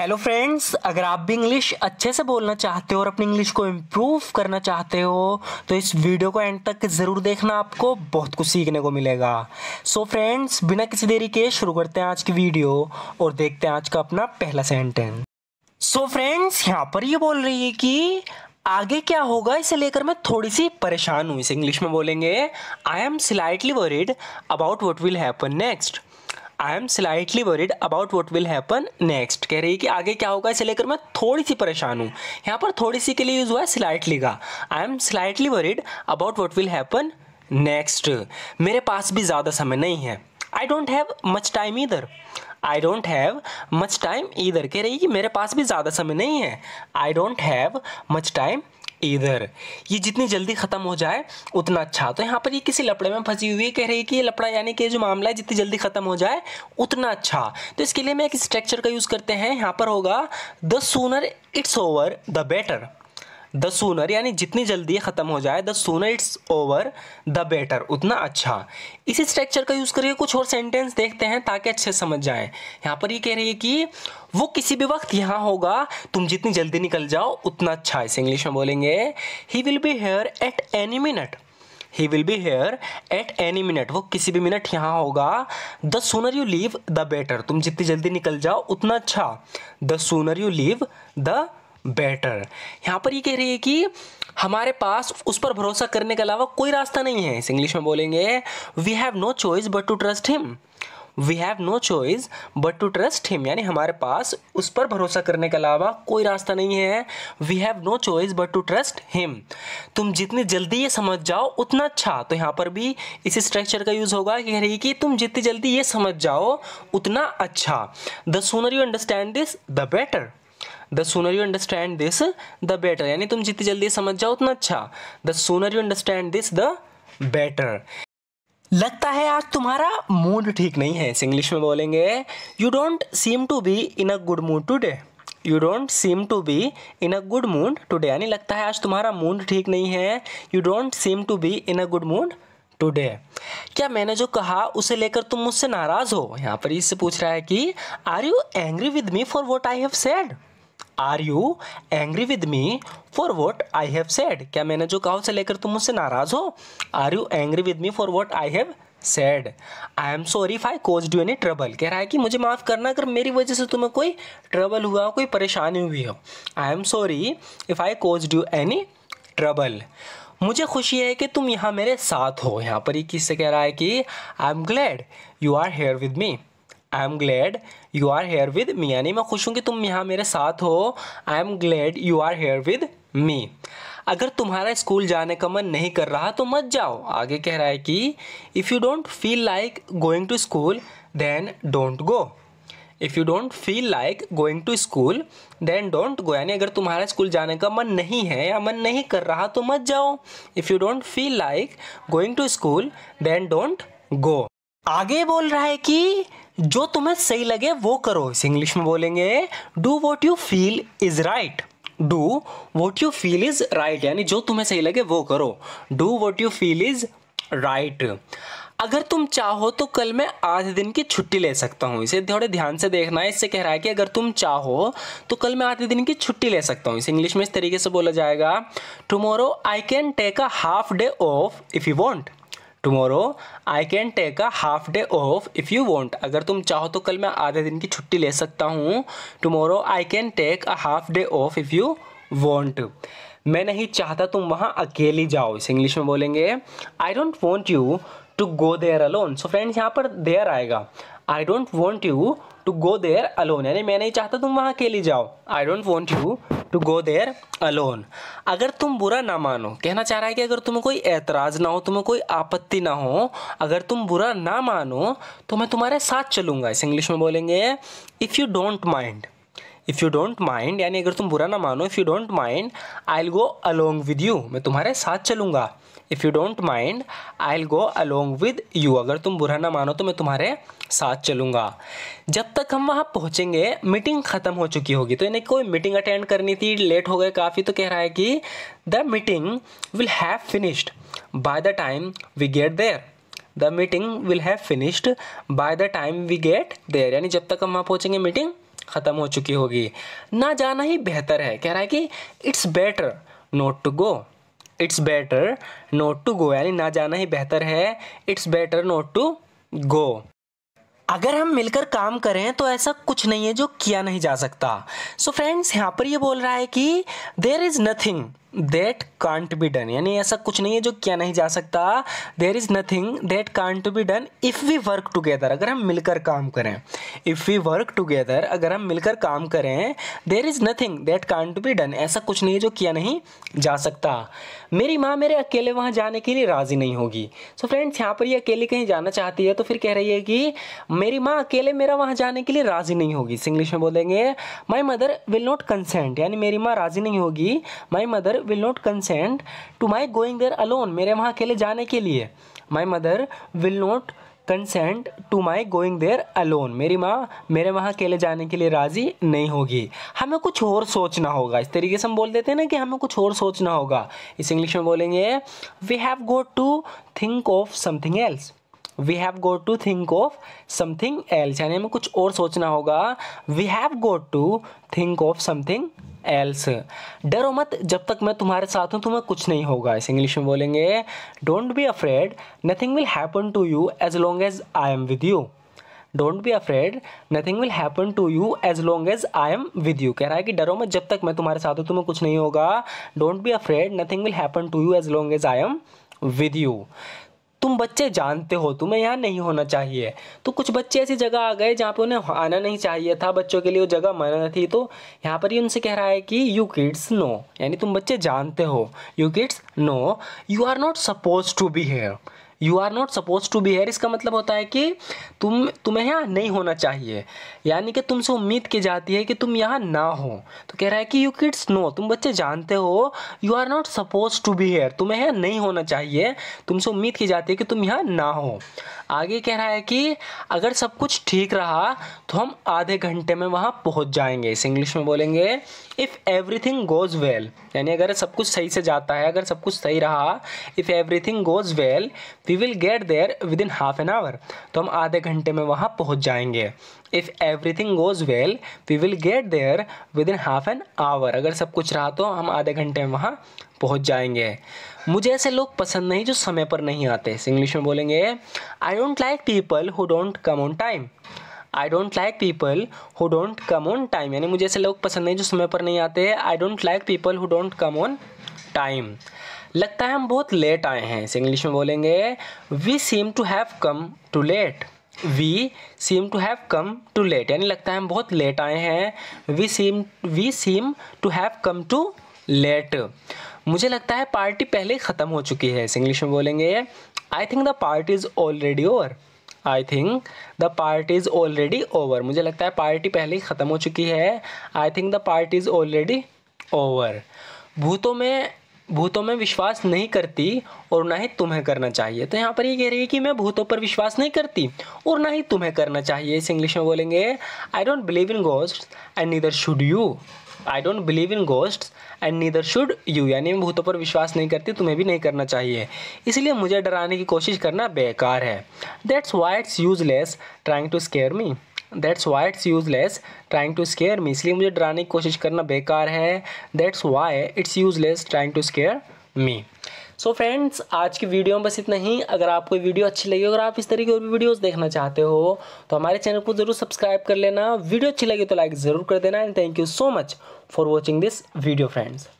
hello friends अगर आप भी इंग्लिश अच्छे से बोलना चाहते हो और अपनी इंग्लिश को इम्प्रूव करना चाहते हो तो इस वीडियो को एंड तक ज़रूर देखना आपको बहुत कुछ सीखने को मिलेगा सो so फ्रेंड्स बिना किसी देरी के शुरू करते हैं आज की वीडियो और देखते हैं आज का अपना पहला सेंटेंस सो फ्रेंड्स यहाँ पर ये बोल रही है कि आगे क्या होगा इसे लेकर मैं थोड़ी सी परेशान हूँ इसे इंग्लिश में बोलेंगे I am slightly worried about what will happen next I am slightly worried about what will happen next कह रही है कि आगे क्या होगा इसे लेकर मैं थोड़ी सी परेशान हूँ यहाँ पर थोड़ी सी के लिए यूज़ हुआ है स्लाइटली का I am slightly worried about what will happen next मेरे पास भी ज़्यादा समय नहीं है I don't have much time इधर I don't have much time इधर कह रही है कि मेरे पास भी ज़्यादा समय नहीं है I don't have much time इधर ये जितनी जल्दी ख़त्म हो जाए उतना अच्छा तो यहाँ पर ये किसी लपड़े में फंसी हुई कह रही है कि ये लपड़ा यानी कि जो मामला है जितनी जल्दी ख़त्म हो जाए उतना अच्छा तो इसके लिए मैं एक स्ट्रक्चर का यूज़ करते हैं यहाँ पर होगा the sooner it's over the better the sooner यानी जितनी जल्दी ख़त्म हो जाए the sooner it's over the better उतना अच्छा इसी स्ट्रक्चर का यूज़ करिए कुछ और सेंटेंस देखते हैं ताकि अच्छे समझ जाएं यहाँ पर ये कह रही है कि वो किसी भी वक्त यहाँ होगा तुम जितनी जल्दी निकल जाओ उतना अच्छा इसे इंग्लिश में बोलेंगे he will be here at any minute he will be here at any minute वो किसी भी मिनट यहाँ होगा the sooner you leave the better तुम जितनी जल्दी निकल जाओ उतना अच्छा the sooner you leave the better यहाँ पर ये कह रही है कि हमारे पास उस पर भरोसा करने के अलावा कोई रास्ता नहीं है इस इंग्लिश में बोलेंगे we have no choice but to trust him we have no choice but to trust him यानी हमारे पास उस पर भरोसा करने के अलावा कोई रास्ता नहीं है we have no choice but to trust him तुम जितनी जल्दी ये समझ जाओ उतना अच्छा तो यहाँ पर भी इसी स्ट्रक्चर का यूज़ होगा कह रही कि तुम जितनी जल्दी ये समझ जाओ उतना अच्छा the sooner you understand this the better the sooner you understand this the better यानी तुम जितनी जल्दी समझ जाओ उतना अच्छा the sooner you understand this the better लगता है आज तुम्हारा मूड ठीक नहीं है इस इंग्लिश में बोलेंगे you don't seem to be in a good mood today you don't seem to be in a good mood today यानी लगता है आज तुम्हारा मूड ठीक नहीं है you don't seem to be in a good mood today क्या मैंने जो कहा उसे लेकर तुम मुझसे नाराज़ हो यहाँ पर इससे पूछ रहा है कि are you angry with me for what I have said are you angry with me for what I have said क्या मैंने जो कहा उसे लेकर तुम मुझसे नाराज हो are you angry with me for what I have said I am sorry if I cause do any trouble कह रहा है कि मुझे माफ़ करना अगर मेरी वजह से तुम्हें कोई ट्रबल हुआ हो कोई परेशानी हुई हो I am sorry if I cause do any trouble मुझे खुशी है कि तुम यहाँ मेरे साथ हो यहाँ पर ही किससे कह रहा है कि I am glad you are here with me I am glad you are here with me यानी मैं खुश हूँ कि तुम यहाँ मेरे साथ हो I am glad you are here with me अगर तुम्हारा स्कूल जाने का मन नहीं कर रहा तो मत जाओ आगे कह रहा है कि if you don't feel like going to school then don't go if you don't feel like going to school then don't go यानी अगर तुम्हारा स्कूल जाने का मन नहीं है या मन नहीं कर रहा तो मत जाओ if you don't feel like going to school then don't go आगे बोल रहा है कि जो तुम्हें सही लगे वो करो इस इंग्लिश में बोलेंगे do what you feel is right do what you feel is right यानी जो तुम्हें सही लगे वो करो do what you feel is right अगर तुम चाहो तो कल मैं आधे दिन की छुट्टी ले सकता हूँ इसे थोड़े ध्यान से देखना है इससे कह रहा है कि अगर तुम चाहो तो कल मैं आधे दिन की छुट्टी ले सकता हूँ इसे इंग्लिश में इस तरीके से बोला जाएगा tomorrow I can take a half day off if you want tomorrow I can take a half day off if you want अगर तुम चाहो तो कल मैं आधे दिन की छुट्टी ले सकता हूँ tomorrow I can take a half day off if you want मैं नहीं चाहता तुम वहाँ अकेली जाओ इस इंग्लिश में बोलेंगे I don't want you to go there alone so friends यहाँ पर देयर आएगा I don't want you to go there alone यानी मैं नहीं चाहता तुम वहाँ अकेली जाओ I don't want you to go there alone अगर तुम बुरा ना मानो कहना चाह रहा है कि अगर तुम्हें कोई ऐतराज़ ना हो तुम्हें कोई आपत्ति ना हो अगर तुम बुरा ना मानो तो मैं तुम्हारे साथ चलूँगा इस इंग्लिश में बोलेंगे if you don't mind if you don't mind यानी अगर तुम बुरा ना मानो if you don't mind I will go along with you मैं तुम्हारे साथ चलूँगा if you don't mind I will go along with you अगर तुम बुरा ना मानो तो मैं तुम्हारे साथ चलूँगा जब तक हम वहाँ पहुँचेंगे मीटिंग ख़त्म हो चुकी होगी तो इन्हें कोई मीटिंग अटेंड करनी थी लेट हो गए काफ़ी तो कह रहा है कि the meeting will have finished by the time we get there the meeting will have finished by the time we get there यानी जब तक हम वहाँ पहुँचेंगे मीटिंग ख़त्म हो चुकी होगी ना जाना ही बेहतर है कह रहा है कि it's better not to go it's better not to go यानी ना जाना ही बेहतर है it's better not to go अगर हम मिलकर काम करें तो ऐसा कुछ नहीं है जो किया नहीं जा सकता सो फ्रेंड्स यहाँ पर ये बोल रहा है कि there is nothing that can't be done यानी ऐसा कुछ नहीं है जो किया नहीं जा सकता there is nothing that can't be done if we work together अगर हम मिलकर काम करें इफ़ वी वर्क टुगेदर अगर हम मिलकर काम करें there is nothing that can't be done ऐसा कुछ नहीं है जो किया नहीं जा सकता मेरी माँ मेरे अकेले वहाँ जाने के लिए राज़ी नहीं होगी सो फ्रेंड्स यहाँ पर ये अकेले कहीं जाना चाहती है तो फिर कह रही है कि मेरी माँ अकेले मेरा वहाँ जाने के लिए राज़ी नहीं होगी इंग्लिश में बोलेंगे my mother will not consent यानी मेरी माँ राज़ी नहीं होगी my mother mother will not consent to my going there alone मेरे वहाँ अकेले जाने के लिए my mother will not consent to my going there alone मेरी माँ मेरे वहाँ अकेले जाने के लिए राज़ी नहीं होगी हमें कुछ और सोचना होगा इस तरीके से हम बोल देते हैं ना कि हमें कुछ और सोचना होगा इस इंग्लिश में बोलेंगे we have got to think of something else we have got to think of something else यानी हमें कुछ और सोचना होगा we have got to think of something else डरो मत जब तक मैं तुम्हारे साथ हूँ तुम्हें कुछ नहीं होगा इस इंग्लिश में बोलेंगे don't be afraid nothing will happen to you as long as I am with you don't be afraid nothing will happen to you as long as I am with you कह रहा है कि डरो मत जब तक मैं तुम्हारे साथ हूँ तुम्हें कुछ नहीं होगा don't be afraid nothing will happen to you as long as I am with you तुम बच्चे जानते हो तुम्हें यहाँ नहीं होना चाहिए तो कुछ बच्चे ऐसी जगह आ गए जहाँ पे उन्हें आना नहीं चाहिए था बच्चों के लिए वो जगह मना थी तो यहाँ पर ही उनसे कह रहा है कि यू किड्स नो यानी तुम बच्चे जानते हो you kids know you are not suppose to be here you are not suppose to be here इसका मतलब होता है कि तुम तुम्हें यहाँ नहीं होना चाहिए यानी कि तुमसे उम्मीद की जाती है कि तुम यहाँ ना हो तो कह रहा है कि यू किड्स नो तुम बच्चे जानते हो you are not suppose to be here तुम्हें यहाँ नहीं होना चाहिए तुमसे उम्मीद की जाती है कि तुम यहाँ ना हो आगे कह रहा है कि अगर सब कुछ ठीक रहा तो हम आधे घंटे में वहाँ पहुँच जाएंगे इस इंग्लिश में बोलेंगे इफ़ एवरीथिंग गोज़ वेल यानी अगर सब कुछ सही से जाता है अगर सब कुछ सही रहा if everything goes well we will get there within half an hour तो हम आधे घंटे में वहाँ पहुँच जाएंगे if everything goes well we will get there within half an hour अगर सब कुछ रहा तो हम आधे घंटे में वहाँ पहुँच जाएंगे मुझे ऐसे लोग पसंद नहीं जो समय पर नहीं आते इंग्लिश में बोलेंगे I don't like people who don't come on time I don't like people who don't come on time यानी मुझे ऐसे लोग पसंद नहीं जो समय पर नहीं आते I don't like people who don't come on time लगता है हम बहुत लेट आए हैं इसे इंग्लिश में बोलेंगे we seem to have come too late we seem to have come too late यानी लगता है हम बहुत लेट आए हैं we seem we seem to have come too late मुझे लगता है पार्टी पहले ख़त्म हो चुकी है इस इंग्लिश में बोलेंगे I think the party is already over I think the party is already over मुझे लगता है पार्टी पहले ही ख़त्म हो चुकी है I think the party is already over भूतों में भूतों में विश्वास नहीं करती और ना ही तुम्हें करना चाहिए तो यहाँ पर ये कह रही है कि मैं भूतों पर विश्वास नहीं करती और ना ही तुम्हें करना चाहिए इस इंग्लिश में बोलेंगे I don't believe in ghost and neither should you I don't believe in ghost and neither should you यानी मैं भूतों पर विश्वास नहीं करती तुम्हें भी नहीं करना चाहिए इसलिए मुझे डराने की कोशिश करना बेकार है that's why it's useless trying to scare me that's why it's useless trying to scare me इसलिए मुझे डराने की कोशिश करना बेकार है that's why it's useless trying to scare me so friends आज की वीडियो में बस इतना ही अगर आपको वीडियो अच्छी लगी अगर आप इस तरीके और भी वीडियोस देखना चाहते हो तो हमारे चैनल को जरूर सब्सक्राइब कर लेना वीडियो अच्छी लगी तो लाइक ज़रूर कर देना and thank you so much for watching this video friends